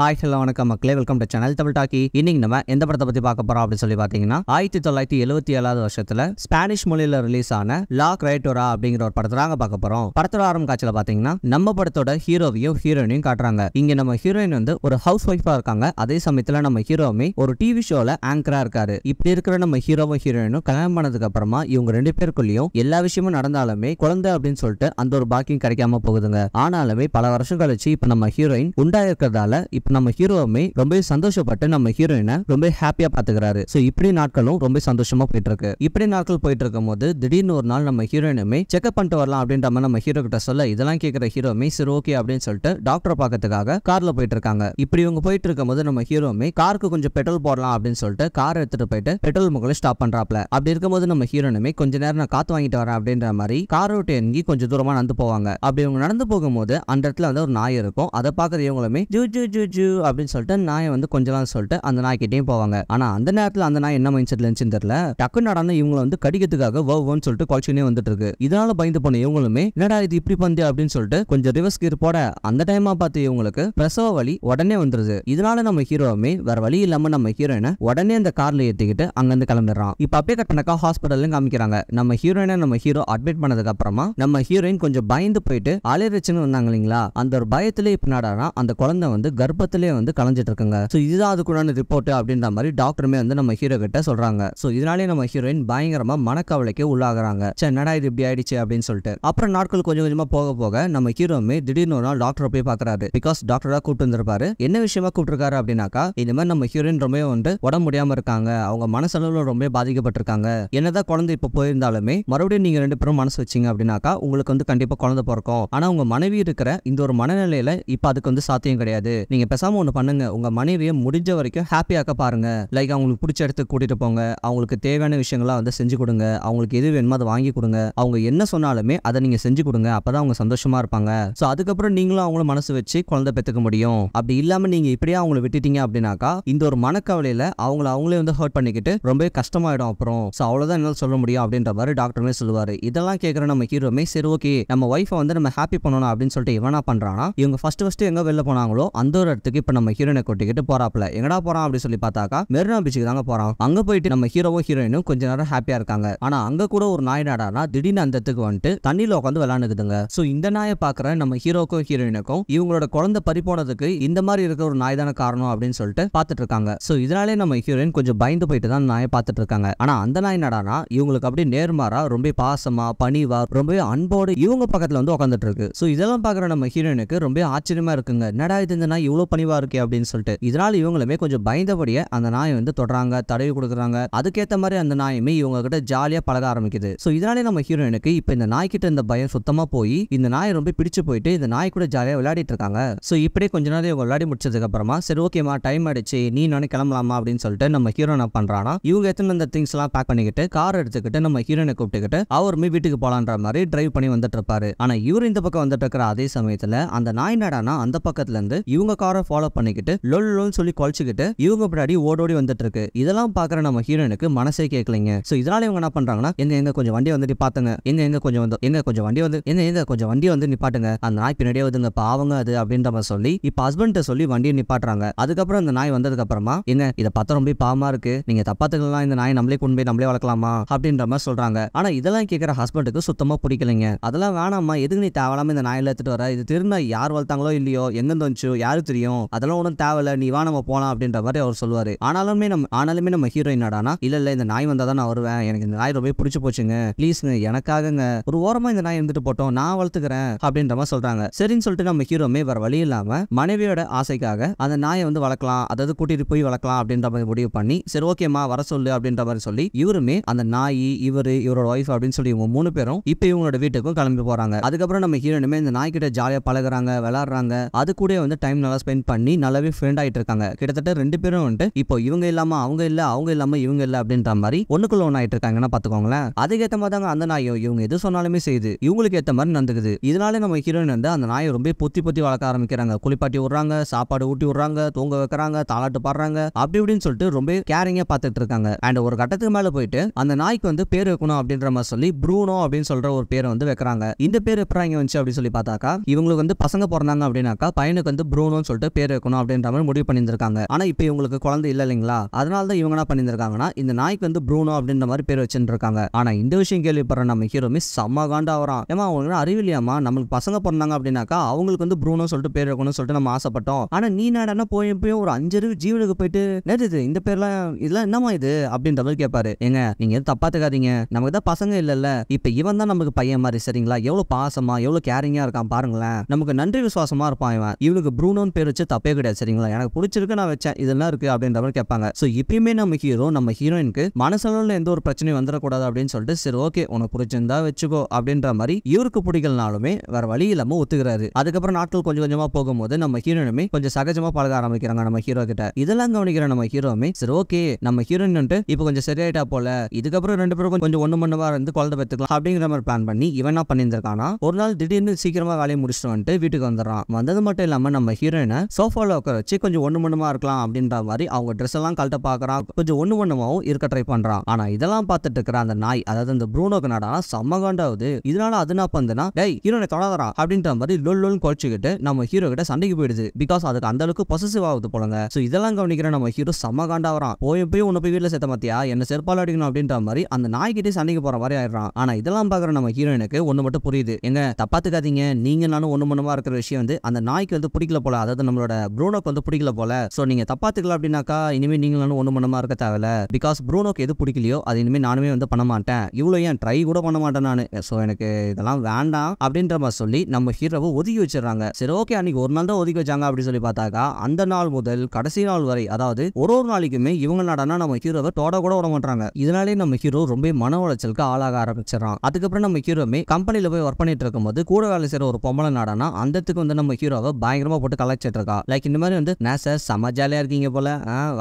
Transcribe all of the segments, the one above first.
hi hello வணக்கம் மக்களே welcome to channel Tamil talkie இன்னைக்கு நம்ம எந்த படத்தை பத்தி பார்க்க போறோம் அப்படின்னு சொல்லி பாத்தீங்கன்னா ஆயிரத்தி தொள்ளாயிரத்தி எழுபத்தி ஏழாவது வருஷத்துல ஸ்பானிஷ் மொழியில ரிலீஸ் ஆன லா கிரைட்டோரா அப்படிங்கிற ஒரு படத்தை நாங்க பார்க்க போறோம் படத்தோட ஆரம்ப காட்சியில பாத்தீங்கன்னா நம்ம படத்தோட ஹீரோவையும் ஹீரோயினையும் காட்டுறாங்க இங்க நம்ம ஹீரோயின் வந்து ஒரு ஹவுஸ் ஒய்ஃபா இருக்காங்க அதே சமயத்துல நம்ம ஹீரோவுமே ஒரு டிவி ஷோல ஆங்கரா இருக்காரு இப்படி இருக்கிற நம்ம ஹீரோவும் ஹீரோயினும் கல்யாணம் பண்ணதுக்கு அப்புறமா இவங்க ரெண்டு பேருக்குள்ளயும் எல்லா விஷயமும் நடந்தாலுமே குழந்தை அப்படின்னு சொல்லிட்டு அந்த ஒரு பாக்கியம் கிடைக்காம போகுதுங்க ஆனாலுமே பல வருஷம் கழிச்சு இப்ப நம்ம ஹீரோயின் உண்டா இருக்கிறதால நம்ம ஹீரோவுமே ரொம்ப சந்தோஷப்பட்டு நம்ம ஹீரோயினை ரொம்ப ஹாப்பியா பாத்துக்கிறாரு ஸோ இப்படி நாட்களும் ரொம்ப சந்தோஷமா போயிட்டு இருக்கு இப்படி நாட்கள் போயிட்டு இருக்கும் போது திடீர்னு ஒரு நாள் நம்ம ஹீரோயினுமே செக்அப் பண்ணிட்டு வரலாம் அப்படின்ற மாதிரி நம்ம ஹீரோ கிட்ட சொல்ல இதெல்லாம் கேக்குற ஹீரோமே சரி ஓகே அப்படின்னு சொல்லிட்டு டாக்டரை பாக்கிறதுக்காக கார்ல போயிட்டு இருக்காங்க இப்படி இவங்க போயிட்டு இருக்கும் போது நம்ம ஹீரோமே காருக்கு கொஞ்சம் பெட்ரோல் போடலாம் அப்படின்னு சொல்லிட்டு கார் எடுத்துட்டு போயிட்டு பெட்ரோல் முகல ஸ்டாப் பண்றாப்ல அப்படி இருக்கும் போது நம்ம ஹீரோனுமே கொஞ்ச நேரம் நான் காத்து வாங்கிட்டு வரேன் அப்படின்ற மாதிரி விட்டு எங்கி கொஞ்சம் தூரமா நடந்து போவாங்க அப்படி இவங்க நடந்து போகும்போது அந்த இடத்துல வந்து ஒரு நாய் இருக்கும் அதை பாக்குற இவங்களுமே ஜூ ஜூ ஜூ ராஜு அப்படின்னு சொல்லிட்டு நாயை வந்து கொஞ்ச நாள் சொல்லிட்டு அந்த நாய்கிட்டையும் போவாங்க ஆனா அந்த நேரத்தில் அந்த நாய் என்ன மைண்ட் செட்ல இருந்துச்சுன்னு தெரியல டக்கு நடந்து இவங்களை வந்து கடிக்கிறதுக்காக வவ்வோன்னு சொல்லிட்டு குழச்சினே வந்துட்டு இருக்கு இதனால பயந்து போன இவங்களுமே என்னடா இது இப்படி பந்து அப்படின்னு சொல்லிட்டு கொஞ்சம் ரிவர்ஸ் கீர் போட அந்த டைமா பார்த்து இவங்களுக்கு பிரசவ வலி உடனே வந்துருது இதனால நம்ம ஹீரோவுமே வேற வழி இல்லாம நம்ம ஹீரோயினை உடனே அந்த கார்ல ஏத்திக்கிட்டு அங்கிருந்து கிளம்பிடுறான் இப்ப அப்படியே கட்டணக்கா ஹாஸ்பிட்டல்லையும் காமிக்கிறாங்க நம்ம ஹீரோயினை நம்ம ஹீரோ அட்மிட் பண்ணதுக்கு அப்புறமா நம்ம ஹீரோயின் கொஞ்சம் பயந்து போயிட்டு அலையிறச்சுன்னு வந்தாங்க இல்லைங்களா அந்த ஒரு பயத்துல இப்ப நடனா அந்த குழந்தை வந்து கர்ப்ப பக்கத்துலேயே வந்து கலைஞ்சிட்டு இருக்குங்க ஸோ இதுதான் அதுக்குள்ளான ரிப்போர்ட் அப்படின்ற மாதிரி டாக்டருமே வந்து நம்ம ஹீரோ கிட்ட சொல்றாங்க ஸோ இதனாலே நம்ம ஹீரோயின் பயங்கரமா மனக்கவலைக்கு உள்ளாகிறாங்க சே நடா இது இப்படி ஆயிடுச்சு அப்படின்னு சொல்லிட்டு அப்புறம் நாட்கள் கொஞ்சம் கொஞ்சமா போக போக நம்ம ஹீரோமே திடீர்னு ஒரு நாள் டாக்டரை போய் பாக்குறாரு பிகாஸ் டாக்டரா கூப்பிட்டு வந்திருப்பாரு என்ன விஷயமா கூப்பிட்டுருக்காரு அப்படின்னாக்கா இந்த மாதிரி நம்ம ஹீரோயின் ரொம்ப வந்து உடம்பு முடியாம இருக்காங்க அவங்க மனசளவுல ரொம்ப பாதிக்கப்பட்டிருக்காங்க என்னதான் குழந்தை இப்போ போயிருந்தாலுமே மறுபடியும் நீங்க ரெண்டு பேரும் மனசு வச்சிங்க அப்படின்னாக்கா உங்களுக்கு வந்து கண்டிப்பா குழந்தை பிறக்கும் ஆனா உங்க மனைவி இருக்கிற இந்த ஒரு மனநிலையில இப்ப அதுக்கு வந்து சாத்தியம் கிடையாது நீங்க பேசாமல் ஒன்று பண்ணுங்க உங்கள் மனைவியை முடிஞ்ச வரைக்கும் ஹாப்பியாக்க பாருங்க லைக் அவங்களுக்கு பிடிச்ச இடத்துக்கு கூட்டிகிட்டு போங்க அவங்களுக்கு தேவையான விஷயங்கள்லாம் வந்து செஞ்சு கொடுங்க அவங்களுக்கு எது வேணுமோ அதை வாங்கி கொடுங்க அவங்க என்ன சொன்னாலுமே அதை நீங்கள் செஞ்சு கொடுங்க அப்போ தான் அவங்க சந்தோஷமாக இருப்பாங்க ஸோ அதுக்கப்புறம் நீங்களும் அவங்கள மனசு வச்சு குழந்தை பெற்றுக்க முடியும் அப்படி இல்லாமல் நீங்கள் இப்படியே அவங்கள விட்டுட்டீங்க அப்படின்னாக்கா இந்த ஒரு மனக்கவலையில் அவங்கள அவங்களே வந்து ஹர்ட் பண்ணிக்கிட்டு ரொம்பவே கஷ்டமாயிடும் அப்புறம் ஸோ அவ்வளோதான் என்னால் சொல்ல முடியும் அப்படின்ற மாதிரி டாக்டருமே சொல்லுவார் இதெல்லாம் கேட்குற நம்ம ஹீரோமே சரி ஓகே நம்ம ஒய்ஃபை வந்து நம்ம ஹாப்பி பண்ணணும் அப்படின்னு சொல்லிட்டு இவனா பண்ணுறான்னா இவங்க ஃபஸ்ட்டு ஃபஸ்ட்டு எங்கே வெளில போனாங்களோ அந்த ஒரு இடத்துக்கு இப்போ நம்ம ஹீரோயினை கூட்டிக்கிட்டு போறாப்ல எங்கடா போறான் அப்படின்னு சொல்லி பார்த்தாக்கா மெரினா பீச்சுக்கு தாங்க போறான் அங்க போயிட்டு நம்ம ஹீரோவோ ஹீரோயினும் கொஞ்ச நேரம் ஹாப்பியா இருக்காங்க ஆனா அங்க கூட ஒரு நாய் நாடானா திடீர்னு அந்தத்துக்கு வந்துட்டு தண்ணியில உட்காந்து விளாண்டுக்குதுங்க சோ இந்த நாயை பாக்குற நம்ம ஹீரோக்கும் ஹீரோயினுக்கும் இவங்களோட குழந்தை பறி போனதுக்கு இந்த மாதிரி இருக்க ஒரு நாய் தானே காரணம் அப்படின்னு சொல்லிட்டு பாத்துட்டு இருக்காங்க சோ இதனாலே நம்ம ஹீரோயின் கொஞ்சம் பயந்து போயிட்டு தான் நாயை பாத்துட்டு இருக்காங்க ஆனா அந்த நாய் நாடானா இவங்களுக்கு அப்படியே நேர்மாறா ரொம்ப பாசமா பணிவா ரொம்பவே அன்போடு இவங்க பக்கத்துல வந்து உட்காந்துட்டு இருக்கு சோ இதெல்லாம் பாக்குற நம்ம ஹீரோயினுக்கு ரொம்ப ஆச்சரியமா இருக்குங்க என்னடா இது இந்த நாய் இவ்வளவு பணிவா இருக்கே அப்படின்னு சொல்லிட்டு இதனால இவங்களுமே கொஞ்சம் பயந்தபடியே அந்த நாயை வந்து தொடறாங்க தடவி கொடுக்குறாங்க அதுக்கேற்ற மாதிரி அந்த நாயுமே இவங்க கிட்ட ஜாலியாக பழக ஆரம்பிக்குது ஸோ இதனாலே நம்ம ஹீரோயினுக்கு இப்போ இந்த நாய்க்கிட்ட இந்த பயம் சுத்தமாக போய் இந்த நாய் ரொம்ப பிடிச்சு போயிட்டு இந்த நாய் கூட ஜாலியாக விளையாடிட்டு இருக்காங்க ஸோ இப்படியே கொஞ்ச நாள் இவங்க விளையாடி முடிச்சதுக்கு அப்புறமா சரி ஓகேமா டைம் ஆயிடுச்சு நீ நானே கிளம்பலாமா அப்படின்னு சொல்லிட்டு நம்ம ஹீரோ என்ன பண்றானா இவங்க எத்தனை இந்த திங்ஸ் எல்லாம் பேக் பண்ணிக்கிட்டு கார் எடுத்துக்கிட்டு நம்ம ஹீரோனை கூப்பிட்டுக்கிட்டு அவருமே வீட்டுக்கு போலான்ற மாதிரி டிரைவ் பண்ணி வந்துட்டு இருப்பாரு ஆனா இவர் இந்த பக்கம் வந்துட்டு இருக்கிற அதே சமயத்துல அந்த நாய் நாடானா அந்த பக்கத்துல இருந்து இவங்க கார் ஸ்டாரை ஃபாலோ பண்ணிக்கிட்டு லொல் லொல்னு சொல்லி குழச்சிக்கிட்டு இவங்க பின்னாடி ஓடோடி வந்துட்டு இருக்கு இதெல்லாம் பாக்குற நம்ம ஹீரோனுக்கு மனசே கேட்கலைங்க சோ இதனால இவங்க என்ன பண்றாங்கன்னா எங்க எங்க கொஞ்சம் வண்டியை வந்து நிப்பாத்துங்க எங்க எங்க கொஞ்சம் வந்து எங்க கொஞ்சம் வண்டி வந்து எங்க எங்க கொஞ்சம் வண்டியை வந்து நிப்பாட்டுங்க அந்த நாய் பின்னாடியே வந்துங்க பாவங்க அது அப்படின்ற மாதிரி சொல்லி இப்ப ஹஸ்பண்ட சொல்லி வண்டியை நிப்பாட்டுறாங்க அதுக்கப்புறம் அந்த நாய் வந்ததுக்கு அப்புறமா என்ன இதை பார்த்தா ரொம்ப பாவமா இருக்கு நீங்க தப்பாத்துக்கலாம் இந்த நாய் நம்மளே கொண்டு போய் நம்மளே வளர்க்கலாமா அப்படின்ற மாதிரி சொல்றாங்க ஆனா இதெல்லாம் கேட்கிற ஹஸ்பண்டுக்கு சுத்தமா பிடிக்கலைங்க அதெல்லாம் வேணாமா எதுக்கு நீ தேவையில்லாம இந்த நாயில எடுத்துட்டு வர இது திரும்ப யார் வளர்த்தாங்களோ இல்லையோ எங்க வந்துச்சு யாரு தெரியும் முடியும் அதெல்லாம் ஒன்றும் தேவையில்ல நீ வா நம்ம போகலாம் அப்படின்ற மாதிரி அவர் சொல்லுவார் ஆனாலுமே நம்ம ஆனாலுமே நம்ம ஹீரோ என்னடானா இல்லை இல்லை இந்த நாய் வந்தால் தான் நான் வருவேன் எனக்கு இந்த நாய் ரொம்ப பிடிச்சி போச்சுங்க ப்ளீஸ்ங்க எனக்காகங்க ஒரு ஓரமாக இந்த நாய் இருந்துட்டு போட்டோம் நான் வளர்த்துக்கிறேன் அப்படின்ற மாதிரி சொல்கிறாங்க சரின்னு சொல்லிட்டு நம்ம ஹீரோமே வேறு வழி இல்லாமல் மனைவியோட ஆசைக்காக அந்த நாயை வந்து வளர்க்கலாம் அதாவது கூட்டிகிட்டு போய் வளர்க்கலாம் அப்படின்ற மாதிரி முடிவு பண்ணி சரி ஓகேம்மா வர சொல்லு அப்படின்ற மாதிரி சொல்லி இவருமே அந்த நாய் இவர் இவரோட ஒய்ஃப் அப்படின்னு சொல்லி இவங்க மூணு பேரும் இப்போ இவங்களோட வீட்டுக்கும் கிளம்பி போகிறாங்க அதுக்கப்புறம் நம்ம ஹீரோனுமே இந்த நாய்கிட்ட ஜாலியாக பழகுறாங்க விளாட்றாங்க அது கூட வந்து டைம் நல்லா ஸ்பெண்ட் ஸ்பெண்ட் பண்ணி நல்லாவே ஃப்ரெண்ட் ஆகிட்டு இருக்காங்க கிட்டத்தட்ட ரெண்டு பேரும் வந்துட்டு இப்போ இவங்க இல்லாமல் அவங்க இல்லை அவங்க இல்லாமல் இவங்க இல்லை அப்படின்ற மாதிரி ஒன்றுக்குள்ள ஒண்ணு ஆயிட்டு இருக்காங்கன்னா பார்த்துக்கோங்களேன் அதுக்கேற்ற மாதிரி தாங்க அந்த நாயும் இவங்க எது சொன்னாலுமே செய்யுது இவங்களுக்கு ஏற்ற மாதிரி நடந்துக்குது இதனால நம்ம ஹீரோயின் வந்து அந்த நாயை ரொம்ப பொத்தி பொத்தி வளர்க்க ஆரம்பிக்கிறாங்க குளிப்பாட்டி விடுறாங்க சாப்பாடு ஊட்டி விடுறாங்க தூங்க வைக்கிறாங்க தாளாட்டு பாடுறாங்க அப்படி இப்படின்னு சொல்லிட்டு ரொம்ப கேரிங்காக பாத்துட்டு இருக்காங்க அண்ட் ஒரு கட்டத்துக்கு மேல போயிட்டு அந்த நாய்க்கு வந்து பேர் வைக்கணும் அப்படின்ற மாதிரி சொல்லி ப்ரூனோ அப்படின்னு சொல்ற ஒரு பேரை வந்து வைக்கிறாங்க இந்த பேர் எப்படி வந்துச்சு அப்படின்னு சொல்லி பார்த்தாக்கா இவங்களுக்கு வந்து பசங்க பிறந்தாங்க அப்படின்னாக்கா பையனுக்கு வந்து ப்ரூனோன்னு சொல்லிட்டு கொடுத்து பேர் வைக்கணும் அப்படின்ற மாதிரி முடிவு பண்ணியிருந்திருக்காங்க ஆனால் இப்போ இவங்களுக்கு குழந்தை இல்லை இல்லைங்களா அதனால தான் இவங்க என்ன பண்ணியிருந்திருக்காங்கன்னா இந்த நாய்க்கு வந்து ப்ரூனோ அப்படின்ற மாதிரி பேர் வச்சிருக்காங்க ஆனால் இந்த விஷயம் கேள்விப்படுற நம்ம ஹீரோமி செம்ம காண்டா வரா ஏமா அவங்களுக்கு அறிவில்லையாமா நம்மளுக்கு பசங்க பிறந்தாங்க அப்படின்னாக்கா அவங்களுக்கு வந்து ப்ரூனோ சொல்லிட்டு பேர் வைக்கணும்னு சொல்லிட்டு நம்ம ஆசைப்பட்டோம் ஆனால் நீ நான் போய் போய் ஒரு அஞ்சு ஜீவனுக்கு போயிட்டு நேற்று இந்த பேர்லாம் இதெல்லாம் என்னமா இது அப்படின்ற மாதிரி கேட்பாரு ஏங்க நீங்க எதுவும் தப்பாத்துக்காதீங்க நமக்கு தான் பசங்க இல்லைல்ல இப்போ இவன் தான் நமக்கு பையன் மாதிரி சரிங்களா எவ்வளோ பாசமா எவ்வளோ கேரிங்கா இருக்கான் பாருங்களேன் நமக்கு நன்றி விசுவாசமா இருப்பான் இவன் இவனுக்கு ப்ரூனோன்னு பேர் வச்சு தப்பே கிடையாது சரிங்களா எனக்கு பிடிச்சிருக்கு நான் வச்சேன் இதெல்லாம் இருக்கு அப்படின்ற மாதிரி கேட்பாங்க ஸோ இப்பயுமே நம்ம ஹீரோ நம்ம ஹீரோயினுக்கு மனசுல எந்த ஒரு பிரச்சனையும் வந்துடக்கூடாது அப்படின்னு சொல்லிட்டு சரி ஓகே உனக்கு பிடிச்சிருந்தா வச்சுக்கோ அப்படின்ற மாதிரி இவருக்கு பிடிக்கலனாலுமே வேற வழி இல்லாம ஒத்துக்கிறாரு அதுக்கப்புறம் நாட்கள் கொஞ்சம் கொஞ்சமா போகும்போது நம்ம ஹீரோயினுமே கொஞ்சம் சகஜமா பழக ஆரம்பிக்கிறாங்க நம்ம ஹீரோ கிட்ட இதெல்லாம் கவனிக்கிற நம்ம ஹீரோமே சரி ஓகே நம்ம வந்துட்டு இப்போ கொஞ்சம் சரியாயிட்டா போல இதுக்கப்புறம் ரெண்டு பேரும் கொஞ்சம் ஒன்று மண்ணுவா இருந்து குழந்தை பெற்றுக்கலாம் அப்படிங்கிற மாதிரி பிளான் பண்ணி இவன் என்ன பண்ணியிருந்திருக்கானா ஒரு நாள் திடீர்னு சீக்கிரமா வேலையை முடிச்சுட்டு வந்துட்டு வீட்டுக்கு வந்துடுறான் வந்தது மட்டும் இல்லாம நம்ம ஹீரோயினை சோஃபாவில் உட்கார வச்சு கொஞ்சம் ஒன்று மண்ணுமா இருக்கலாம் அப்படின்ற மாதிரி அவங்க ட்ரெஸ் எல்லாம் கழட்ட பார்க்குறான் கொஞ்சம் ஒன்று மண்ணுமாவும் இருக்க ட்ரை பண்ணுறான் ஆனால் இதெல்லாம் பார்த்துட்டு இருக்கிற அந்த நாய் அதாவது அந்த ப்ரூனோ கனடா செம்ம காண்டாவது இதனால அது என்ன பண்ணுதுன்னா டேய் ஹீரோனை தொடாதரா அப்படின்ற மாதிரி லொல் லொல் குறைச்சிக்கிட்டு நம்ம ஹீரோ கிட்ட சண்டைக்கு போயிடுது பிகாஸ் அதுக்கு அந்த அளவுக்கு பொசசிவ் ஆகுது போலங்க ஸோ இதெல்லாம் கவனிக்கிற நம்ம ஹீரோ செம்ம வரான் போய் போய் உன்னை போய் வீட்டில் சேர்த்த மாத்தியா என்ன செருப்பால் அடிக்கணும் அப்படின்ற மாதிரி அந்த நாய்கிட்டே சண்டைக்கு போகிற மாதிரி ஆயிடுறான் ஆனால் இதெல்லாம் பார்க்குற நம்ம ஹீரோயினுக்கு ஒன்று மட்டும் புரியுது எங்க தப்பாத்துக்காதீங்க நீங்க நானும் ஒன்று மண்ணுமா இருக்கிற விஷயம் வந்து அந்த நாய்க்கு வந்து பிடிக்கல போல அதாவது நம்ம நம்மளோட ப்ரூனோக்கு வந்து பிடிக்கல போல ஸோ நீங்கள் தப்பாத்துக்கலாம் அப்படின்னாக்கா இனிமேல் நீங்களும் ஒன்றும் பண்ணமா இருக்க தேவையில்ல பிகாஸ் ப்ரூனோக்கு எது பிடிக்கலையோ அது இனிமேல் நானுமே வந்து பண்ண மாட்டேன் இவ்வளோ ஏன் ட்ரை கூட பண்ண மாட்டேன் நான் ஸோ எனக்கு இதெல்லாம் வேண்டாம் அப்படின்ற மாதிரி சொல்லி நம்ம ஹீரோவை ஒதுக்கி வச்சிடறாங்க சரி ஓகே அன்னைக்கு ஒரு நாள் தான் ஒதுக்கி வச்சாங்க அப்படின்னு சொல்லி பார்த்தாக்கா அந்த நாள் முதல் கடைசி நாள் வரை அதாவது ஒரு ஒரு நாளைக்குமே இவங்க நாடனா நம்ம ஹீரோவை தோட கூட விட மாட்டாங்க இதனாலே நம்ம ஹீரோ ரொம்ப மன உளைச்சலுக்கு ஆளாக ஆரம்பிச்சிடறான் அதுக்கப்புறம் நம்ம ஹீரோமே கம்பெனியில் போய் ஒர்க் பண்ணிட்டு இருக்கும்போது கூட வேலை செய்கிற ஒரு பொம்பளை நாடனா அந்தத்துக்கு வந்து நம்ம ஹீரோவை பயங்கரமாக போட்டு கலாய்ச்சிட்டு போட்டிருக்கா லைக் இந்த மாதிரி வந்து நான் சார் செம ஜாலியா இருக்கீங்க போல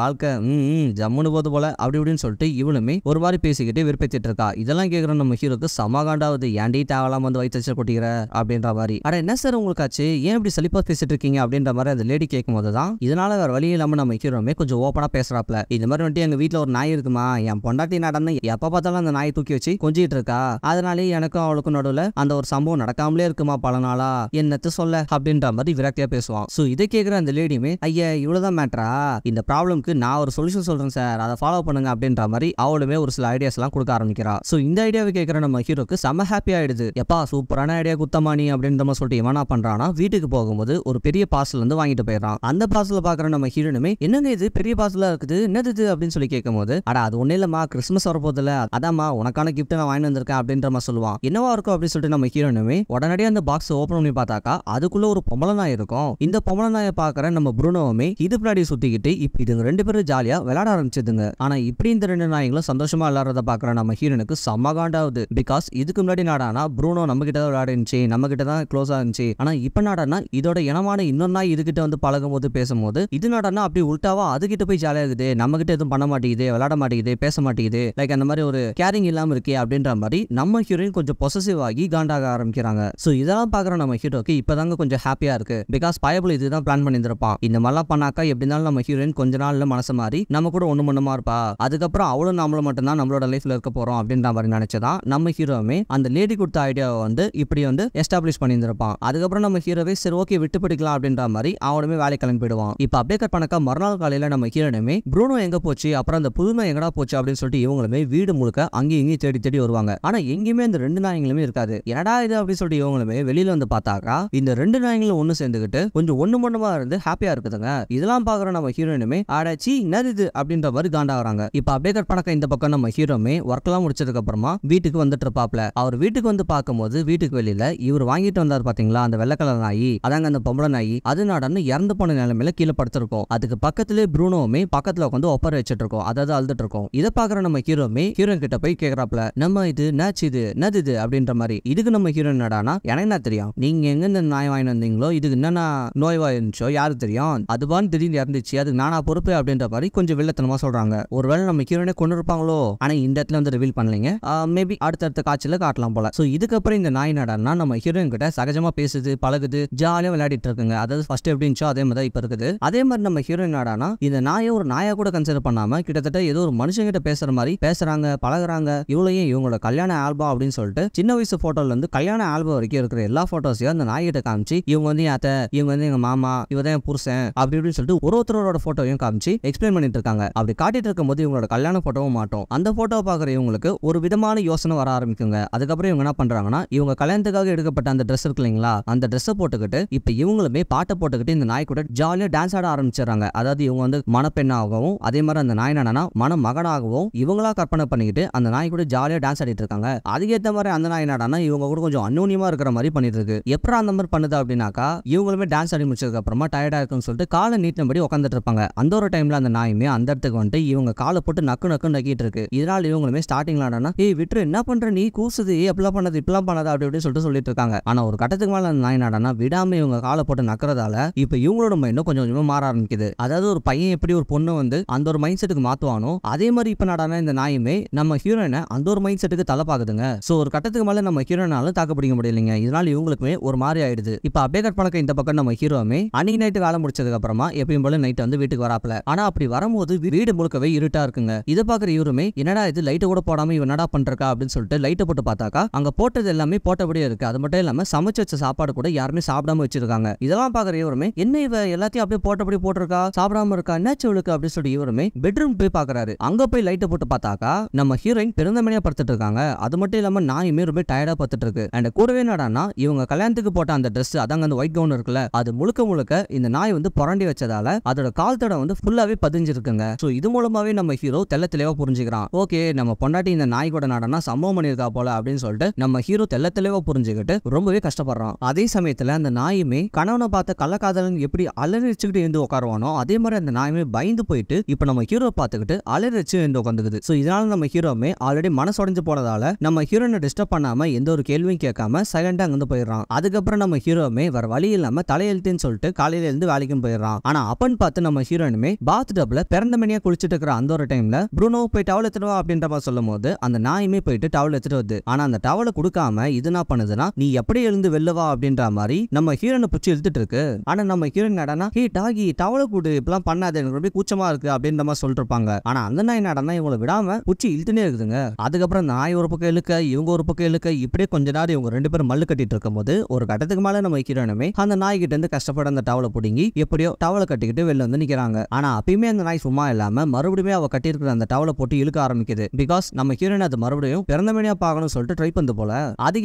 வாழ்க்கை ம் ஜம்முன்னு போது போல அப்படி இப்படின்னு சொல்லிட்டு இவளுமே ஒரு மாதிரி பேசிக்கிட்டு விருப்பத்திட்டு இருக்கா இதெல்லாம் கேட்குற நம்ம ஹீரோக்கு சமகாண்டாவது ஏன்டி தேவலாம் வந்து வயிற்று கொட்டிக்கிற அப்படின்ற மாதிரி அட என்ன சார் உங்களுக்கு ஆச்சு ஏன் இப்படி செழிப்பா பேசிட்டு இருக்கீங்க அப்படின்ற மாதிரி அந்த லேடி கேட்கும் போது தான் இதனால வேற வழி இல்லாம நம்ம ஹீரோமே கொஞ்சம் ஓப்பனா பேசுறாப்ல இந்த மாதிரி வந்துட்டு எங்க வீட்டுல ஒரு நாய் இருக்குமா என் பொண்டாட்டி நடந்து எப்ப பார்த்தாலும் அந்த நாய் தூக்கி வச்சு கொஞ்சிட்டு இருக்கா அதனாலே எனக்கும் அவளுக்கும் நடுவுல அந்த ஒரு சம்பவம் நடக்காமலே இருக்குமா பல நாளா என்னத்து சொல்ல அப்படின்ற மாதிரி விரக்தியா பேசுவான் சோ இது இதை கேட்குற அந்த லேடியுமே ஐயா இவ்வளோதான் மேட்ரா இந்த ப்ராப்ளம்க்கு நான் ஒரு சொல்யூஷன் சொல்கிறேன் சார் அதை ஃபாலோ பண்ணுங்க அப்படின்ற மாதிரி அவளுமே ஒரு சில ஐடியாஸ்லாம் கொடுக்க ஆரம்பிக்கிறா ஸோ இந்த ஐடியாவை கேட்குற நம்ம ஹீரோக்கு செம ஹாப்பி ஆயிடுது எப்பா சூப்பரான ஐடியா குத்தமானி அப்படின்ற மாதிரி சொல்லிட்டு இவனா பண்ணுறான்னா வீட்டுக்கு போகும்போது ஒரு பெரிய பார்சல் வந்து வாங்கிட்டு போயிடறான் அந்த பார்சல் பார்க்குற நம்ம ஹீரோனுமே என்னங்க இது பெரிய பார்சலாக இருக்குது என்னது அப்படின்னு சொல்லி கேட்கும்போது அடா அது ஒன்றும் இல்லைம்மா கிறிஸ்மஸ் வரப்போதில்ல அதாம்மா உனக்கான கிஃப்ட் நான் வாங்கி வந்திருக்கேன் அப்படின்ற மாதிரி சொல்லுவான் என்னவா இருக்கும் அப்படின்னு சொல்லிட்டு நம்ம ஹீரோனுமே உடனடியாக அந்த பாக்ஸ் ஓப்பன் பண்ணி பார்த்தாக்கா அதுக்குள்ள ஒரு பொம்பளை இருக்கும் இந்த பொம்பளை குரோனாயை பாக்குற நம்ம புருனோவுமே இது பின்னாடி சுத்திக்கிட்டு இப்ப இதுங்க ரெண்டு பேரும் ஜாலியா விளையாட ஆரம்பிச்சதுங்க ஆனா இப்படி இந்த ரெண்டு நாயங்களும் சந்தோஷமா விளையாடுறத பாக்குற நம்ம ஹீரோனுக்கு செம்ம காண்டாவது பிகாஸ் இதுக்கு முன்னாடி நாடானா புரூனோ நம்ம கிட்ட தான் விளையாடுச்சு நம்ம கிட்ட தான் க்ளோஸ் ஆகுச்சு ஆனா இப்ப நாடானா இதோட இனமான இன்னொரு நாய் இதுகிட்ட வந்து பழகும் போது பேசும்போது இது நாடானா அப்படி உல்டாவா அதுகிட்ட போய் ஜாலியா இருக்குது நம்ம கிட்ட எதுவும் பண்ண மாட்டேங்குது விளையாட மாட்டேங்குது பேச மாட்டேங்குது லைக் அந்த மாதிரி ஒரு கேரிங் இல்லாம இருக்கே அப்படின்ற மாதிரி நம்ம ஹீரோயின் கொஞ்சம் பொசசிவ் ஆகி காண்டாக ஆரம்பிக்கிறாங்க சோ இதெல்லாம் பாக்குற நம்ம ஹீரோக்கு இப்பதாங்க கொஞ்சம் ஹாப்பியா இருக்கு பிகாஸ் பயபிள் இதுதான் பிளான் பண்ணியிருந்திருப்பான் இந்த மாதிரிலாம் பண்ணாக்கா எப்படி இருந்தாலும் நம்ம ஹீரோயின் கொஞ்ச நாள்ல மனசு மாறி நம்ம கூட ஒன்று மண்ணுமா இருப்பா அதுக்கப்புறம் அவளும் மட்டும் மட்டும்தான் நம்மளோட லைஃப்ல இருக்க போறோம் அப்படின்ற மாதிரி நினைச்சதான் நம்ம ஹீரோவுமே அந்த லேடி கொடுத்த ஐடியாவை வந்து இப்படி வந்து எஸ்டாப்ளிஷ் பண்ணியிருந்திருப்பான் அதுக்கப்புறம் நம்ம ஹீரோவே சரி ஓகே விட்டு பிடிக்கலாம் அப்படின்ற மாதிரி அவனுமே வேலை கிளம்பி போயிடுவான் இப்போ அப்படியே கட் பண்ணக்கா மறுநாள் காலையில நம்ம ஹீரோனுமே ப்ரூனோ எங்க போச்சு அப்புறம் அந்த புதுமை எங்கடா போச்சு அப்படின்னு சொல்லிட்டு இவங்களுமே வீடு முழுக்க அங்கேயும் இங்கேயும் தேடி தேடி வருவாங்க ஆனா எங்கேயுமே இந்த ரெண்டு நாயங்களுமே இருக்காது என்னடா இது அப்படின்னு சொல்லிட்டு இவங்களுமே வெளியில வந்து பார்த்தாக்கா இந்த ரெண்டு நாயங்களும் ஒன்று சேர்ந்துக்கிட்டு கொஞ்சம் ஒன்று ஆனந்தமா இருந்து ஹாப்பியா இருக்குதுங்க இதெல்லாம் பாக்குற நம்ம ஹீரோயினுமே ஆடாச்சி என்னது அப்படின்ற மாதிரி காண்டாகிறாங்க இப்ப அப்படியே கட் பணக்க இந்த பக்கம் நம்ம ஹீரோமே ஒர்க் எல்லாம் முடிச்சதுக்கு அப்புறமா வீட்டுக்கு வந்துட்டு இருப்பாப்ல அவர் வீட்டுக்கு வந்து பார்க்கும்போது வீட்டுக்கு வெளியில இவர் வாங்கிட்டு வந்தார் பாத்தீங்களா அந்த வெள்ளக்கலர் கலர் நாய் அதாங்க அந்த பொம்பளை நாய் அது நாடன்னு இறந்து போன நிலைமையில கீழே படுத்திருக்கோம் அதுக்கு பக்கத்திலே ப்ரூனோவுமே பக்கத்துல உட்காந்து ஒப்பர வச்சுட்டு இருக்கோம் அதாவது அழுதுட்டு இருக்கோம் இதை பாக்குற நம்ம ஹீரோமே ஹீரோன் கிட்ட போய் கேக்குறாப்ல நம்ம இது நச்சு இது நது இது அப்படின்ற மாதிரி இதுக்கு நம்ம ஹீரோயின் என்னடானா எனக்கு என்ன தெரியும் நீங்க எங்க இந்த நாய் வாங்கி வந்தீங்களோ இதுக்கு என்னன்னா நோய்வாய் இருந்துச்சோ யாரு தெரியும் அதுவான் திடீர்னு இறந்துச்சு அதுக்கு நானா பொறுப்பு அப்படின்ற மாதிரி கொஞ்சம் வில்லத்தனமா சொல்றாங்க ஒருவேளை நம்ம ஹீரோனே கொண்டு இருப்பாங்களோ ஆனா இந்த இடத்துல வந்து ரிவீல் பண்ணலைங்க மேபி அடுத்தடுத்த காட்சியில காட்டலாம் போல சோ இதுக்கப்புறம் இந்த நாய் நடனா நம்ம ஹீரோயின் கிட்ட சகஜமா பேசுது பழகுது ஜாலியா விளையாடிட்டு இருக்குங்க அதாவது ஃபர்ஸ்ட் எப்படி இருந்துச்சோ அதே மாதிரி இப்ப இருக்குது அதே மாதிரி நம்ம ஹீரோயின் நாடானா இந்த நாயை ஒரு நாயா கூட கன்சிடர் பண்ணாம கிட்டத்தட்ட ஏதோ ஒரு கிட்ட பேசுற மாதிரி பேசுறாங்க பழகுறாங்க இவ்வளையும் இவங்களோட கல்யாண ஆல்பம் அப்படின்னு சொல்லிட்டு சின்ன வயசு போட்டோல இருந்து கல்யாண ஆல்பம் வரைக்கும் இருக்கிற எல்லா போட்டோஸையும் அந்த நாய்கிட்ட காமிச்சு இவங்க வந்து என் அத்தை இவங்க வந்து எங்க மாமா இவன் இவதான் புருஷன் அப்படி இப்படின்னு சொல்லிட்டு ஒரு ஒருத்தரோட போட்டோவையும் காமிச்சு எக்ஸ்பிளைன் பண்ணிட்டு இருக்காங்க அப்படி காட்டிட்டு இருக்கும் போது இவங்களோட கல்யாண போட்டோவும் மாட்டோம் அந்த போட்டோவை பார்க்குற இவங்களுக்கு ஒரு விதமான யோசனை வர ஆரம்பிக்குங்க அதுக்கப்புறம் இவங்க என்ன பண்றாங்கன்னா இவங்க கல்யாணத்துக்காக எடுக்கப்பட்ட அந்த ட்ரெஸ் இருக்கு இல்லைங்களா அந்த ட்ரெஸ்ஸை போட்டுக்கிட்டு இப்போ இவங்களுமே பாட்டை போட்டுக்கிட்டு இந்த நாய் கூட ஜாலியாக டான்ஸ் ஆட ஆரம்பிச்சிடறாங்க அதாவது இவங்க வந்து மனப்பெண்ணாகவும் அதே மாதிரி அந்த நாய் என்னன்னா மன மகனாகவும் இவங்களா கற்பனை பண்ணிக்கிட்டு அந்த நாய் கூட ஜாலியாக டான்ஸ் ஆடிட்டு இருக்காங்க அதுக்கேற்ற மாதிரி அந்த நாய் என்னடானா இவங்க கூட கொஞ்சம் அந்யூன்யமா இருக்கிற மாதிரி பண்ணிட்டு இருக்கு எப்பரா அந்த மாதிரி பண்ணுது அப்படின்னாக்கா இவங்களுமே டான்ஸ் ஆடி முடிச்சதுக்கு அப்புறமா டயர்டாக இருக்குன்னு சொல்லிட்டு காலை நீட்டினபடி உட்காந்துட்டு இருப்பாங்க அந்த ஒரு டைமில் அந்த நாயுமே அந்த இடத்துக்கு வந்துட்டு இவங்க காலை போட்டு நக்கு நக்கு நக்கிட்டு இருக்கு இதனால் இவங்களுமே ஸ்டார்டிங்ல ஆனா ஏய் விட்டு என்ன பண்ற நீ கூசுது எப்படிலாம் பண்ணது இப்படிலாம் பண்ணாத அப்படி அப்படின்னு சொல்லிட்டு சொல்லிட்டு இருக்காங்க ஆனால் ஒரு கட்டத்துக்கு மேலே அந்த நாய் நாடானா விடாம இவங்க காலை போட்டு நக்கிறதால இப்போ இவங்களோட மைண்டும் கொஞ்சம் கொஞ்சமாக மாற ஆரம்பிக்குது அதாவது ஒரு பையன் எப்படி ஒரு பொண்ணு வந்து அந்த ஒரு மைண்ட் செட்டுக்கு மாற்றுவானோ அதே மாதிரி இப்போ நாடான இந்த நாயுமே நம்ம ஹீரோயினை அந்த ஒரு மைண்ட் செட்டுக்கு தலை பார்க்குதுங்க ஸோ ஒரு கட்டத்துக்கு மேலே நம்ம ஹீரோனாலும் தாக்கு பிடிக்க முடியலைங்க இதனால் இவங்களுக்குமே ஒரு மாதிரி ஆயிடுது இப்போ அபேகர் பழக்கம் இந்த பக்கம் நம்ம ஹீரோமே அன்னைக்கு நைட்டு வேலை முடிச்சதுக்கு அப்புறமா எப்பயும் போல நைட் வந்து வீட்டுக்கு வராப்பல ஆனா அப்படி வரும்போது வீடு முழுக்கவே இருட்டா இருக்குங்க இதை பாக்குற இவருமே என்னடா இது லைட்டை கூட போடாம இவன் என்னடா பண்றா அப்படின்னு சொல்லிட்டு லைட்டை போட்டு பார்த்தாக்கா அங்க போட்டது எல்லாமே போட்டபடியே இருக்கு அது மட்டும் இல்லாம சமைச்சு வச்ச சாப்பாடு கூட யாருமே சாப்பிடாம வச்சிருக்காங்க இதெல்லாம் பாக்குற இவருமே என்ன இவ எல்லாத்தையும் அப்படியே போட்டபடி போட்டிருக்கா சாப்பிடாம இருக்கா என்ன சொல்லுக்கு அப்படின்னு சொல்லி இவருமே பெட்ரூம் போய் பாக்குறாரு அங்க போய் லைட்டை போட்டு பார்த்தாக்கா நம்ம ஹீரோயின் பிறந்தமனையா படுத்துட்டு இருக்காங்க அது மட்டும் இல்லாம நாயுமே ரொம்ப டயர்டா பார்த்துட்டு இருக்கு அண்ட் கூடவே என்னடானா இவங்க கல்யாணத்துக்கு போட்ட அந்த ட்ரெஸ் அதாங்க அந்த ஒயிட் கவுன் இருக்குல்ல அது முழுக்க முழுக்க இந்த நாய் வந்து புரண்டி வச்சதால அதோட கால் தடம் வந்து ஃபுல்லாவே பதிஞ்சிருக்குங்க சோ இது மூலமாவே நம்ம ஹீரோ தெல்ல தெளிவா புரிஞ்சுக்கிறான் ஓகே நம்ம பொண்டாட்டி இந்த நாய் கூட நடனா சம்பவம் பண்ணியிருக்கா போல அப்படின்னு சொல்லிட்டு நம்ம ஹீரோ தெல்ல தெளிவா புரிஞ்சுக்கிட்டு ரொம்பவே கஷ்டப்படுறான் அதே சமயத்துல அந்த நாயுமே கணவனை பார்த்த கள்ளக்காதலன் எப்படி அலறிச்சுக்கிட்டு எழுந்து உட்காருவானோ அதே மாதிரி அந்த நாயுமே பயந்து போயிட்டு இப்ப நம்ம ஹீரோ பார்த்துக்கிட்டு அலறிச்சு எழுந்து உட்காந்துக்குது சோ இதனால நம்ம ஹீரோமே ஆல்ரெடி மனசுடைஞ்சு போனதால நம்ம ஹீரோனை டிஸ்டர்ப் பண்ணாம எந்த ஒரு கேள்வியும் கேட்காம சைலண்டா அங்கிருந்து போயிடுறான் அதுக்கப்புறம் நம்ம ஹீரோமே வேற வழி இல்லாம தலையெழுத்துன்னு சொல்லிட்டு சாப்பிட்டு காலையில இருந்து வேலைக்கும் போயிடுறான் ஆனா அப்பன் பார்த்து நம்ம ஹீரோயினுமே பாத் டப்ல பிறந்த மணியா குளிச்சுட்டு இருக்கிற அந்த ஒரு டைம்ல ப்ரூனோ போய் டவல் எடுத்துட்டு வா அப்படின்ற மாதிரி சொல்லும் போது அந்த நாயுமே போயிட்டு டவல் எடுத்துட்டு வருது ஆனா அந்த டவல கொடுக்காம இது என்ன பண்ணுதுன்னா நீ எப்படி எழுந்து வெல்லவா அப்படின்ற மாதிரி நம்ம ஹீரோனை பிடிச்சி இழுத்துட்டு இருக்கு ஆனா நம்ம ஹீரோன் என்னடா ஹே டாகி டவல கூடு இப்பெல்லாம் பண்ணாது எனக்கு ரொம்ப கூச்சமா இருக்கு அப்படின்ற மாதிரி சொல்லிருப்பாங்க ஆனா அந்த நாய் நடனா இவங்களை விடாம பிடிச்சி இழுத்துனே இருக்குதுங்க அதுக்கப்புறம் நாய் ஒரு பக்கம் இழுக்க இவங்க ஒரு பக்கம் இழுக்க இப்படியே கொஞ்ச நேரம் இவங்க ரெண்டு பேரும் மல்லு கட்டிட்டு இருக்கும் போது ஒரு கட்டத்துக்கு மேல நம்ம ஹீரோனுமே அந்த நாய்கிட்ட இருந்து கஷ்டப்பட அந்த டவலை பிடுங்கி எப்படியோ டவலை கட்டிக்கிட்டு வெளில வந்து நிக்கிறாங்க ஆனா அப்பயுமே அந்த நாய் சும்மா இல்லாம மறுபடியும் அவ கட்டியிருக்கிற அந்த டவலை போட்டு இழுக்க ஆரம்பிக்குது பிகாஸ் நம்ம ஹீரோயின் அது மறுபடியும் பிறந்தமேனியா பார்க்கணும் சொல்லிட்டு ட்ரை பண்ணது போல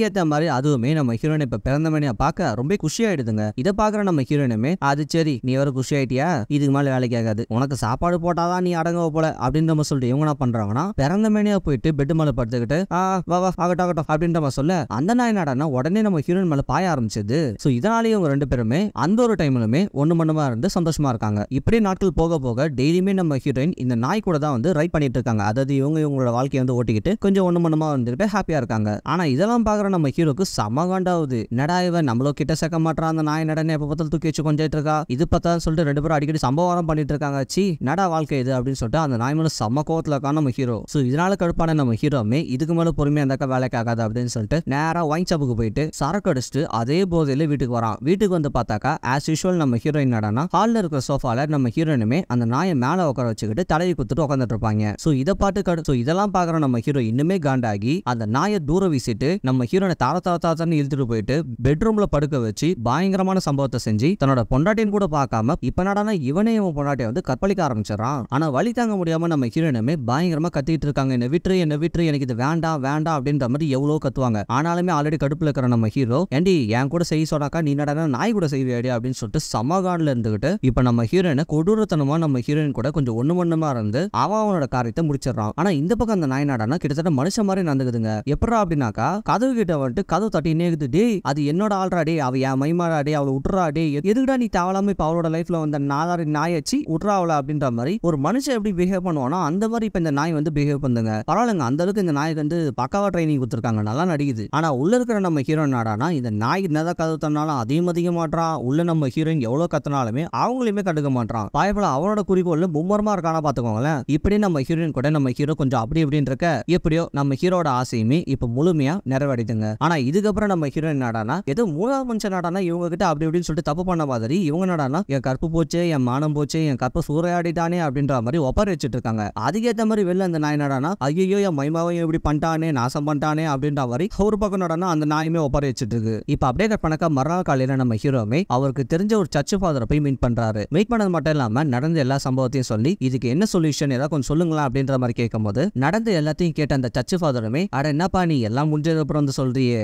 ஏத்த மாதிரி அதுவுமே நம்ம ஹீரோயின் இப்ப பிறந்தமேனியா பார்க்க ரொம்ப குஷி ஆயிடுதுங்க இதை பாக்குற நம்ம ஹீரோயினுமே அது சரி நீ வர குஷி ஆயிட்டியா இதுக்கு மேல வேலைக்கு ஆகாது உனக்கு சாப்பாடு போட்டாதான் நீ அடங்க போல அப்படின்னு நம்ம சொல்லிட்டு இவங்க என்ன பண்றாங்கன்னா பிறந்தமேனியா போயிட்டு பெட் மேல படுத்துக்கிட்டு ஆகட்டும் ஆகட்டும் அப்படின்ற மாதிரி சொல்ல அந்த நாய் நாடனா உடனே நம்ம ஹீரோயின் மேல பாய ஆரம்பிச்சது சோ இதனாலேயே இவங்க ரெண்டு பேருமே அந்த ஒரு டைம்லுமே ஒன்று மண்ணுமா இருந்து சந்தோஷமாக இருக்காங்க இப்படியே நாட்கள் போக போக டெய்லியுமே நம்ம ஹீரோயின் இந்த நாய் கூட தான் வந்து ரைட் பண்ணிட்டு இருக்காங்க அதாவது இவங்க இவங்களோட வாழ்க்கையை வந்து ஓட்டிக்கிட்டு கொஞ்சம் ஒன்று மண்ணுமா வந்துட்டு ஹாப்பியாக இருக்காங்க ஆனால் இதெல்லாம் பார்க்குற நம்ம ஹீரோக்கு சம காண்டாவது நடா இவன் நம்மளோ கிட்ட சேர்க்க மாட்டான் அந்த நாய் நடனே எப்போ பார்த்தாலும் தூக்கி வச்சு கொஞ்சம் இருக்கா இது பார்த்தா சொல்லிட்டு ரெண்டு பேரும் அடிக்கடி சம்பவம் பண்ணிட்டு இருக்காங்க சி நடா வாழ்க்கை இது அப்படின்னு சொல்லிட்டு அந்த நாய் மேலே சம கோவத்தில் இருக்கான் நம்ம ஹீரோ ஸோ இதனால கடுப்பான நம்ம ஹீரோமே இதுக்கு மேலே பொறுமையாக இருந்தாக்கா வேலைக்கு ஆகாது அப்படின்னு சொல்லிட்டு நேராக வாங்கி சாப்புக்கு போயிட்டு சரக்கு அடிச்சுட்டு அதே போதையில் வீட்டுக்கு வரான் வீட்டுக்கு வந்து பார்த்தாக்கா ஆஸ் யூஸ்வல் நம்ம ஹீரோயின் நடனா ஹாலில் இருக்கிற சோஃபால நம்ம ஹீரோயினுமே அந்த நாயை மேலே உட்கார வச்சுக்கிட்டு தலையை குத்துட்டு உட்காந்துட்டு இருப்பாங்க ஸோ இதை பாட்டு கடு ஸோ இதெல்லாம் பார்க்குற நம்ம ஹீரோ இன்னுமே காண்டாகி அந்த நாயை தூர வீசிட்டு நம்ம ஹீரோனை தார தார தாத்தான்னு இழுத்துட்டு போயிட்டு பெட்ரூம்ல படுக்க வச்சு பயங்கரமான சம்பவத்தை செஞ்சு தன்னோட பொண்டாட்டின்னு கூட பார்க்காம இப்ப நடனா இவனே இவன் பொண்டாட்டியை வந்து கற்பழிக்க ஆரம்பிச்சிடறான் ஆனால் வழி தாங்க முடியாம நம்ம ஹீரோனுமே பயங்கரமா கத்திட்டு இருக்காங்க என்ன விட்டுரு என்ன விட்டுரு எனக்கு இது வேண்டாம் வேண்டாம் அப்படின்ற மாதிரி எவ்வளோ கத்துவாங்க ஆனாலுமே ஆல்ரெடி கடுப்புல இருக்கிற நம்ம ஹீரோ ஏண்டி என் கூட செய்ய சொன்னாக்கா நீ நடனா நாய் கூட செய்வியாடி அப்படின்னு அப்படின்னு சொல்லிட்டு சமகானில் இருந்துகிட்டு இப்போ நம்ம ஹீரோயினை கொடூரத்தனமா நம்ம ஹீரோயின் கூட கொஞ்சம் ஒண்ணு ஒண்ணுமா இருந்து அவன் அவனோட காரியத்தை முடிச்சிடறான் ஆனா இந்த பக்கம் அந்த நாயனாடானா கிட்டத்தட்ட மனுஷன் மாதிரி நடந்துக்குதுங்க எப்படா அப்படின்னாக்கா கதவு கிட்ட வந்துட்டு கதவு தட்டினே இருக்குது டே அது என்னோட ஆள்ரா டே அவ என் மைமாடா டே அவளை விட்டுறா டே எதுக்குடா நீ தேவலாம இப்போ அவளோட லைஃப்ல வந்த நாலாறு நாய் வச்சு விட்றா அவளை அப்படின்ற மாதிரி ஒரு மனுஷன் எப்படி பிஹேவ் பண்ணுவானோ அந்த மாதிரி இப்போ இந்த நாய் வந்து பிஹேவ் பண்ணுங்க பரவாயில்லங்க அந்த அளவுக்கு இந்த நாய்க்கு வந்து பக்காவா ட்ரைனிங் கொடுத்துருக்காங்க நல்லா நடிக்குது ஆனா உள்ள இருக்கிற நம்ம ஹீரோ நாடானா இந்த நாய் என்னதான் கதவு தன்னாலும் அதிகம் அதிகமாட்டா உள்ள நம்ம ஹீரோயின் எவ்வளவு கத்தினாலுமே அவங்களையுமே கண்டுக்க மாட்டான் பாயபல அவனோட குறிக்கோள் மும்மரமா இருக்கான பாத்துக்கோங்களேன் இப்படி நம்ம ஹீரோயின் கூட நம்ம ஹீரோ கொஞ்சம் அப்படி இப்படின்னு இருக்க எப்படியோ நம்ம ஹீரோட ஆசையுமே இப்ப முழுமையா நிறைவடைதுங்க ஆனா இதுக்கப்புறம் நம்ம ஹீரோயின் நாடானா ஏதோ மூணாவது மனுஷன் நாடானா இவங்க கிட்ட அப்படி இப்படின்னு சொல்லிட்டு தப்பு பண்ண மாதிரி இவங்க நாடானா என் கற்பு போச்சு என் மானம் போச்சு என் கற்பு சூறையாடிட்டானே அப்படின்ற மாதிரி ஒப்பாரி வச்சுட்டு இருக்காங்க அதுக்கேற்ற மாதிரி வெளில அந்த நாய் நாடானா ஐயோ என் மைமாவையும் இப்படி பண்ணிட்டானே நாசம் பண்ணிட்டானே அப்படின்ற மாதிரி ஒரு பக்கம் நாடானா அந்த நாயுமே ஒப்பாரி வச்சுட்டு இருக்கு இப்ப அப்படியே கட் மறுநாள் காலையில நம்ம ஹீரோமே அவருக்கு தெரிஞ்ச ஒரு சர்ச் ஃபாதரை போய் மீட் பண்றாரு மீட் பண்ணது மட்டும் இல்லாம நடந்த எல்லா சம்பவத்தையும் சொல்லி இதுக்கு என்ன சொல்யூஷன் ஏதாவது கொஞ்சம் சொல்லுங்களா அப்படின்ற மாதிரி கேட்கும்போது நடந்த எல்லாத்தையும் கேட்ட அந்த சர்ச் ஃபாதருமே அட என்னப்பா நீ எல்லாம் முடிஞ்சது அப்புறம் வந்து சொல்றியே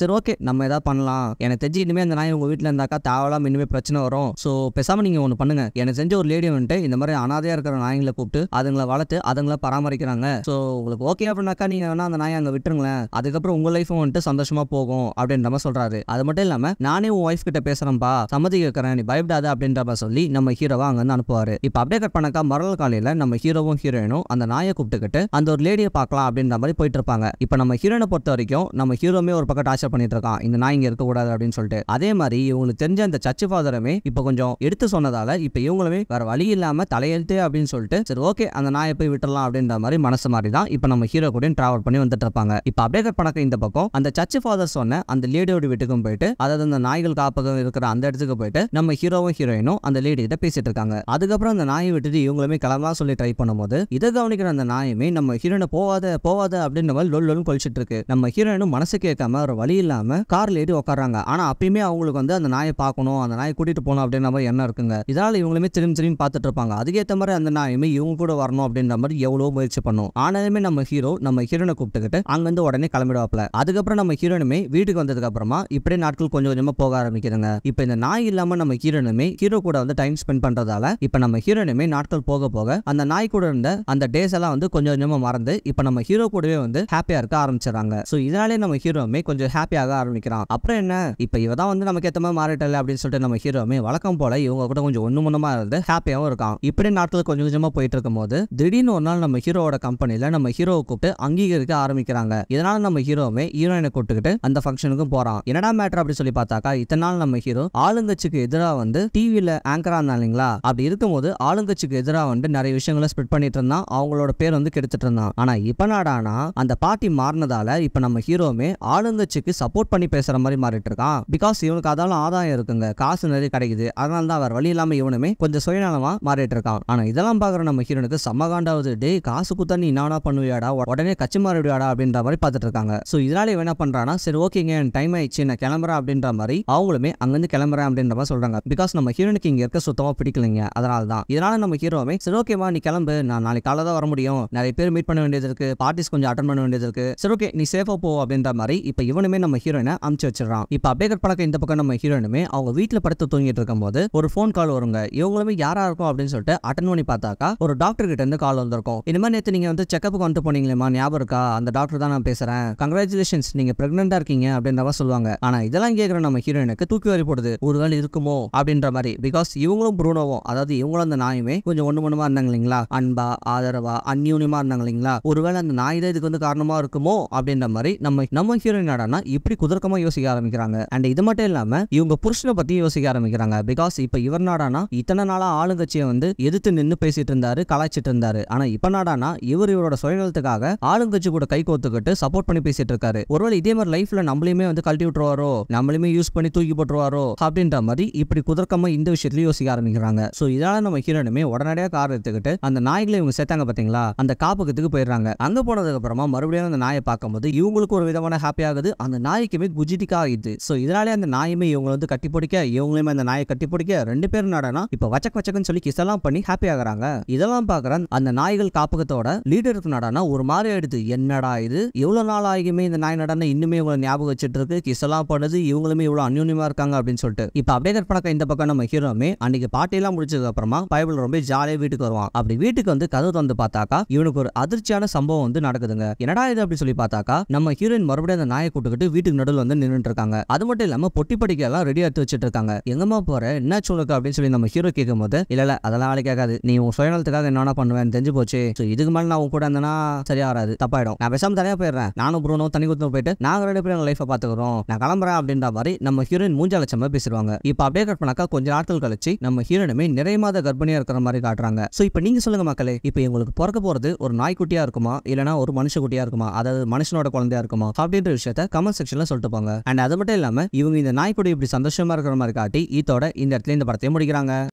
சரி ஓகே நம்ம ஏதாவது பண்ணலாம் எனக்கு தெரிஞ்சு இனிமே அந்த நாய் உங்க வீட்டுல இருந்தாக்கா தாவலாம் இனிமே பிரச்சனை வரும் ஸோ பேசாம நீங்க ஒண்ணு பண்ணுங்க எனக்கு தெரிஞ்ச ஒரு லேடி வந்துட்டு இந்த மாதிரி அனாதையா இருக்கிற நாய்களை கூப்பிட்டு அதுங்களை வளர்த்து அதுங்களை பராமரிக்கிறாங்க ஸோ உங்களுக்கு ஓகே அப்படின்னாக்கா நீங்க வேணா அந்த நாயை அங்கே விட்டுருங்களேன் அதுக்கப்புறம் உங்க லைஃபும் வந்துட்டு சந்தோஷமா போகும் அப்படின்ற மாதிரி சொல்றாரு அது மட்டும் இல்லாம நானே உன் ஒய்ஃப் கிட்ட பேசுறேன்ப்பா அமைதி நீ பயப்படாத அப்படின்றப்ப சொல்லி நம்ம ஹீரோவை வந்து அனுப்புவாரு இப்ப அப்டே கட் பண்ணக்கா மரல் காலையில நம்ம ஹீரோவும் ஹீரோயினும் அந்த நாயை கூப்பிட்டுக்கிட்டு அந்த ஒரு லேடியை பார்க்கலாம் அப்படின்ற மாதிரி போயிட்டு இருப்பாங்க இப்போ நம்ம ஹீரோனை பொறுத்த வரைக்கும் நம்ம ஹீரோமே ஒரு பக்கம் டார்ச்சர் பண்ணிட்டு இருக்கான் இந்த நாய் இங்கே இருக்கக்கூடாது அப்படின்னு சொல்லிட்டு அதே மாதிரி இவங்களுக்கு தெரிஞ்ச அந்த சர்ச்சு ஃபாதருமே இப்போ கொஞ்சம் எடுத்து சொன்னதால இப்ப இவங்களுமே வேற வழி இல்லாமல் தலையெழுத்து அப்படின்னு சொல்லிட்டு சரி ஓகே அந்த நாயை போய் விட்டுலாம் அப்படின்ற மாதிரி மனசு மாதிரி தான் இப்போ நம்ம ஹீரோ கூட டிராவல் பண்ணி வந்துட்டு இருப்பாங்க இப்ப அப்டே கட் பண்ணக்க இந்த பக்கம் அந்த சர்ச்சு ஃபாதர் சொன்ன அந்த லேடியோட வீட்டுக்கும் போயிட்டு அதாவது அந்த நாய்கள் காப்பகம் இருக்கிற அந்த இடத்துக்கு வீட்டுக்கு போயிட்டு நம்ம ஹீரோவும் ஹீரோயினும் அந்த லேடி கிட்ட பேசிட்டு இருக்காங்க அதுக்கப்புறம் அந்த நாயை விட்டுட்டு இவங்களுமே கிளம்பா சொல்லி ட்ரை பண்ணும்போது இதை கவனிக்கிற அந்த நாயுமே நம்ம ஹீரோனை போவாத போவாத அப்படின்ற மாதிரி லொல் லொல் கொழிச்சிட்டு இருக்கு நம்ம ஹீரோயினும் மனசு கேட்காம ஒரு வழி இல்லாம கார்ல ஏறி உட்காராங்க ஆனா அப்பயுமே அவங்களுக்கு வந்து அந்த நாயை பார்க்கணும் அந்த நாயை கூட்டிட்டு போகணும் அப்படின்ற மாதிரி எண்ணம் இருக்குங்க இதனால இவங்களுமே திரும்பி திரும்பி பார்த்துட்டு இருப்பாங்க அதுக்கேற்ற மாதிரி அந்த நாயுமே இவங்க கூட வரணும் அப்படின்ற மாதிரி எவ்வளவு முயற்சி பண்ணும் ஆனாலுமே நம்ம ஹீரோ நம்ம ஹீரோனை கூப்பிட்டுக்கிட்டு இருந்து உடனே கிளம்பிடுவாப்ல அதுக்கப்புறம் நம்ம ஹீரோனுமே வீட்டுக்கு வந்ததுக்கு அப்புறமா இப்படியே நாட்கள் கொஞ்சம் கொஞ்சமா போக ஆரம்பிக்குதுங்க இப்ப இந்த நாய் நாய் இல்லாம நம்ம ஹீரோனுமே ஹீரோ கூட வந்து டைம் ஸ்பெண்ட் பண்றதால இப்ப நம்ம ஹீரோனுமே நாட்கள் போக போக அந்த நாய் கூட இருந்த அந்த டேஸ் எல்லாம் வந்து கொஞ்சம் கொஞ்சமா மறந்து இப்ப நம்ம ஹீரோ கூடவே வந்து ஹாப்பியா இருக்க ஆரம்பிச்சிடறாங்க சோ இதனாலே நம்ம ஹீரோவுமே கொஞ்சம் ஹாப்பியாக ஆரம்பிக்கிறான் அப்புறம் என்ன இப்ப இவதான் வந்து நமக்கு ஏத்த மாதிரி மாறிட்டல அப்படின்னு சொல்லிட்டு நம்ம ஹீரோவுமே வழக்கம் போல இவங்க கூட கொஞ்சம் ஒண்ணு முன்னமா இருந்து ஹாப்பியாவும் இருக்கான் இப்படி நாட்கள் கொஞ்சம் கொஞ்சமா போயிட்டு இருக்கும் போது திடீர்னு ஒரு நாள் நம்ம ஹீரோவோட கம்பெனில நம்ம ஹீரோவை கூப்பிட்டு அங்கீகரிக்க ஆரம்பிக்கிறாங்க இதனால நம்ம ஹீரோவுமே ஹீரோயினை கூப்பிட்டுக்கிட்டு அந்த ஃபங்க்ஷனுக்கும் போறான் என்னடா மேட்டர் அப்படின்னு சொல்லி பார்த்தாக்கா இத்தனை நாள் நம்ம ஹீரோ ஆளுங்க ஆளுங்கட்சிக்கு எதிராக வந்து டிவியில் ஆங்கரா இருந்தா இல்லைங்களா அப்படி இருக்கும்போது ஆளுங்கட்சிக்கு எதிராக வந்து நிறைய விஷயங்களை ஸ்ப்ரெட் பண்ணிட்டு இருந்தான் அவங்களோட பேர் வந்து கெடுத்துட்டு இருந்தான் ஆனா இப்ப நாடானா அந்த பார்ட்டி மாறினதால இப்ப நம்ம ஹீரோமே ஆளுங்கட்சிக்கு சப்போர்ட் பண்ணி பேசுற மாதிரி மாறிட்டு இருக்கான் பிகாஸ் இவனுக்கு அதாலும் ஆதாயம் இருக்குங்க காசு நிறைய கிடைக்குது அதனால தான் அவர் வழி இல்லாம இவனுமே கொஞ்சம் சுயநலமா மாறிட்டு இருக்கான் ஆனா இதெல்லாம் பாக்குற நம்ம ஹீரோனுக்கு சமகாண்டாவது டே காசு குத்தா நீ என்னன்னா பண்ணுவியாடா உடனே கச்சி மாறிடுவாடா அப்படின்ற மாதிரி பார்த்துட்டு இருக்காங்க சோ இதனால என்ன பண்றானா சரி ஓகேங்க டைம் ஆயிடுச்சு நான் கிளம்புறேன் அப்படின்ற மாதிரி அவங்களுமே அங்கிருந்து கிளம்புறேன் அப்படின்ற மாதிரி சொல்றாங்க பிகாஸ் நம்ம ஹீரோனுக்கு இங்க இருக்க சுத்தமா பிடிக்கலங்க அதனால தான் இதனால நம்ம ஹீரோவை சரி ஓகேவா நீ கிளம்பு நான் நாளைக்கு காலை தான் வர முடியும் நிறைய பேர் மீட் பண்ண வேண்டியது இருக்கு பார்ட்டிஸ் கொஞ்சம் அட்டன் பண்ண வேண்டியது இருக்கு சரி ஓகே நீ சேஃபா போ அப்படின்ற மாதிரி இப்ப இவனுமே நம்ம ஹீரோயினை அமுச்சு வச்சிடறான் இப்ப அபேகர் பழக்கம் இந்த பக்கம் நம்ம ஹீரோயினுமே அவங்க வீட்டுல படுத்து தூங்கிட்டு இருக்கும்போது ஒரு ஃபோன் கால் வருங்க இவங்களுமே யாரா இருக்கும் அப்படின்னு சொல்லிட்டு அட்டன் பண்ணி பார்த்தாக்கா ஒரு டாக்டர் கிட்ட இருந்து கால் வந்திருக்கும் இந்த மாதிரி நேற்று நீங்க வந்து செக்கப்புக்கு வந்து போனீங்களேமா ஞாபகம் இருக்கா அந்த டாக்டர் தான் நான் பேசுறேன் கங்க்ராச்சுலேஷன்ஸ் நீங்க பிரெக்னெண்டா இருக்கீங்க அப்படின்றவா சொல்லுவாங்க ஆனா இதெல்லாம் கேட்குற நம்ம ஹீரோயினுக்கு தூக்கி வரி போடுது ஒரு நாள் இருக்குமோ அப்படின்ற மாதிரி பிகாஸ் இவங்களும் புரூனோவும் அதாவது இவங்களும் அந்த நாயுமே கொஞ்சம் ஒண்ணு மணமா இருந்தாங்க இல்லைங்களா அன்பா ஆதரவா அந்யூன்யமா இருந்தாங்க இல்லைங்களா ஒருவேளை அந்த நாய் தான் இதுக்கு வந்து காரணமா இருக்குமோ அப்படின்ற மாதிரி நம்ம நம்ம ஹீரோயின் என்னடானா இப்படி குதர்க்கமா யோசிக்க ஆரம்பிக்கிறாங்க அண்ட் இது மட்டும் இல்லாம இவங்க புருஷனை பத்தி யோசிக்க ஆரம்பிக்கிறாங்க பிகாஸ் இப்ப இவர் நாடானா இத்தனை நாளா ஆளுங்கட்சியை வந்து எதிர்த்து நின்று பேசிட்டு இருந்தாரு கலாய்ச்சிட்டு இருந்தாரு ஆனா இப்ப நாடானா இவர் இவரோட சுயநலத்துக்காக ஆளுங்கட்சி கூட கை கோத்துக்கிட்டு சப்போர்ட் பண்ணி பேசிட்டு இருக்காரு ஒருவேளை இதே மாதிரி லைஃப்ல நம்மளையுமே வந்து கழட்டி விட்டுருவாரோ நம்மளையுமே யூஸ் பண்ணி தூக்கி போட்டுருவாரோ அப்படின்ற மாதிரி இப்படி குதர்க்கமா இந்த விஷயத்துல யோசிக்க ஆரம்பிக்கிறாங்க ஸோ இதனால நம்ம ஹீரோனுமே உடனடியாக கார் எடுத்துக்கிட்டு அந்த நாய்களை இவங்க சேர்த்தாங்க பார்த்தீங்களா அந்த காப்பகத்துக்கு போயிடுறாங்க அங்க போனதுக்கு அப்புறமா மறுபடியும் அந்த நாயை பார்க்கும்போது இவங்களுக்கு ஒரு விதமான ஹாப்பி ஆகுது அந்த நாய்க்குமே குஜிட்டிக்கா ஆகுது ஸோ இதனாலே அந்த நாயுமே இவங்களை வந்து கட்டி பிடிக்க இவங்களுமே அந்த நாயை கட்டி பிடிக்க ரெண்டு பேரும் நடனா இப்போ வச்சக்கு வச்சக்குன்னு சொல்லி கிசெல்லாம் பண்ணி ஹாப்பி ஆகுறாங்க இதெல்லாம் பார்க்குற அந்த நாய்கள் காப்பகத்தோட லீடருக்கு நடனா ஒரு மாதிரி ஆயிடுது என்னடா இது எவ்வளோ நாள் ஆகியுமே இந்த நாய் நடனா இன்னுமே இவ்வளோ ஞாபகம் வச்சுட்டு இருக்கு கிசெல்லாம் பண்ணுது இவங்களுமே இவ்வளோ அந்யூன்யமா இருக்காங்க அப்படின்னு சொல்லிட்டு இப்போ இப்போ அப்படியே கற்பனக்கா இந்த பக்கம் நம்ம ஹீரோமே அன்னைக்கு பாட்டிலாம் முடிச்சதுக்கு அப்புறமா பைபிள் ரொம்ப ஜாலியாக வீட்டுக்கு வருவான் அப்படி வீட்டுக்கு வந்து கதவு தந்து பார்த்தாக்கா இவனுக்கு ஒரு அதிர்ச்சியான சம்பவம் வந்து நடக்குதுங்க என்னடா இது அப்படி சொல்லி பார்த்தாக்கா நம்ம ஹீரோயின் மறுபடியும் அந்த நாயை கூட்டுக்கிட்டு வீட்டுக்கு நடுவில் வந்து நின்றுட்டு இருக்காங்க அது மட்டும் இல்லாம பொட்டி படிக்க எல்லாம் ரெடியா எடுத்து வச்சுட்டு இருக்காங்க எங்கம்மா போற என்ன சொல்லுக்கு அப்படின்னு சொல்லி நம்ம ஹீரோ கேட்கும் போது இல்ல இல்ல அதெல்லாம் வேலை கேட்காது நீ உன் சுயநலத்துக்காக என்னென்ன பண்ணுவேன் தெரிஞ்சு போச்சு இதுக்கு மேல நான் உன் கூட இருந்தேன்னா சரியா வராது தப்பாயிடும் நான் பேசாம தனியா போயிடுறேன் நானும் புரோனும் தனி குத்து போயிட்டு நாங்க ரெண்டு பேரும் லைஃபை பாத்துக்கிறோம் நான் கிளம்புறேன் அப்படின்ற மாதிரி நம்ம ஹீரோயின் மூஞ்சாலட்சமா பேசிடுவாங்க காட்டுறாங்க இப்போ அப்படியே கட் பண்ணாக்கா கொஞ்ச நாட்கள் கழிச்சு நம்ம ஹீரோனுமே நிறைய மாத கர்ப்பிணியா இருக்கிற மாதிரி காட்டுறாங்க ஸோ இப்போ நீங்க சொல்லுங்க மக்களே இப்போ எங்களுக்கு பிறக்க போறது ஒரு நாய்க்குட்டியா இருக்குமா இல்லனா ஒரு மனுஷக்குட்டியா இருக்குமா அதாவது மனுஷனோட குழந்தையா இருக்குமா அப்படின்ற விஷயத்த கமெண்ட் செக்ஷன்ல சொல்லிட்டு போங்க அண்ட் அது மட்டும் இல்லாம இவங்க இந்த நாய்க்குடி இப்படி சந்தோஷமா இருக்கிற மாதிரி காட்டி ஈத்தோட இந்த இடத்துல இந்த படத்தையும் முடிக்கிறாங்க